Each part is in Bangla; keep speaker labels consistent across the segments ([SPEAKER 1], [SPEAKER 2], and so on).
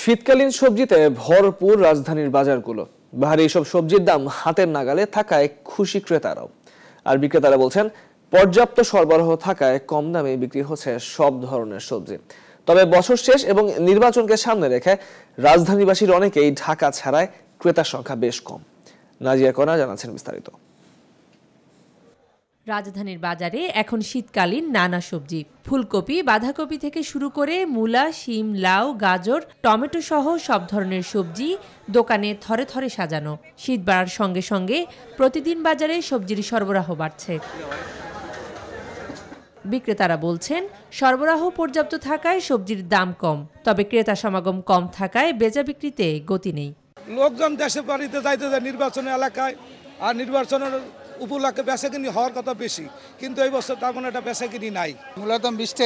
[SPEAKER 1] শীতকালীন সবজিতে ভরপুর রাজধানীর বাজারগুলো বাহারে এইসব সবজির দাম হাতের নাগালে থাকায় খুশি ক্রেতারাও আর বিক্রেতারা বলছেন পর্যাপ্ত সরবরাহ থাকায় কম দামে বিক্রি হচ্ছে সব ধরনের সবজি তবে বছর শেষ এবং নির্বাচনকে সামনে রেখে রাজধানীবাসীর অনেকেই ঢাকা ছাড়ায় ক্রেতার সংখ্যা বেশ কম নাজিয়া কনা জানাচ্ছেন বিস্তারিত
[SPEAKER 2] রাজধানীর বাজারে এখন শীতকালীন নানা সবজি ফুলকপি বাঁধাকপি থেকে শুরু করে মূলা শিম লাউ গাজর টমেটো সহ সব ধরনের সবজি দোকানে থরে থরে সাজানো শীত বাড়ার সঙ্গে সঙ্গে প্রতিদিন বাজারে সবজির সরবরাহ বাড়ছে বিক্রেতারা বলছেন সরবরাহ পর্যাপ্ত থাকায় সবজির দাম কম তবে ক্রেতা সমাগম কম থাকায় বেচা বিক্রিতে গতি নেই
[SPEAKER 3] লোকজন দেশে বাড়িতে যাইতে যায় নির্বাচনী এলাকায় আর নির্বাচনের উপলক্ষে বেচাকিনি হওয়ার কথা বেশি কিন্তু এই বছর মানে একটা বেচাকিনি নাই মূলত বৃষ্টি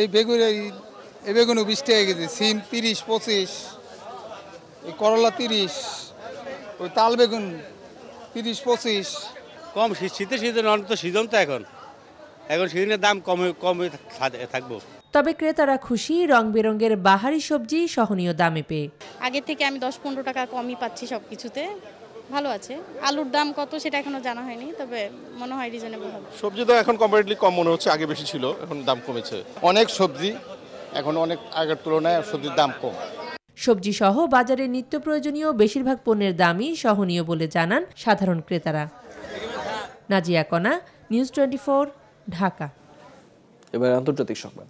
[SPEAKER 3] এই বেগুন এই বেগুন বৃষ্টি হয়ে গেছে সিম তিরিশ পঁচিশ এই করলা তিরিশ ওই তাল বেগুন তিরিশ পঁচিশ কম শীতে শীতে নন তো সিজন তো এখন এখন সেদিনের দাম কমে কমে থাকবো
[SPEAKER 2] তবে ক্রেতারা খুশি রং বেরঙের বাহারি সবজি সহনীয় দামে পেয়ে
[SPEAKER 4] আগে থেকে আমি দশ পনেরো টাকা কমই পাচ্ছি সব কিছুতে ভালো আছে আলুর দাম কত সেটা এখনো জানা হয়নি তবে মনে হয় রিজনেবল হবে
[SPEAKER 2] সবজি তো এখন কম্পারেটলি কম মনে
[SPEAKER 3] হচ্ছে আগে বেশি ছিল এখন দাম কমেছে অনেক সবজি এখন অনেক আগের তুলনায় সবজির দাম কম
[SPEAKER 2] সবজি সহ বাজারে নিত্য প্রয়োজনীয় বেশিরভাগ পণ্যের দামই সহনীয় বলে জানান সাধারণ ক্রেতারা নাজিয়া কণা নিউজ টোয়েন্টি ঢাকা
[SPEAKER 1] এবার আন্তর্জাতিক সংবাদ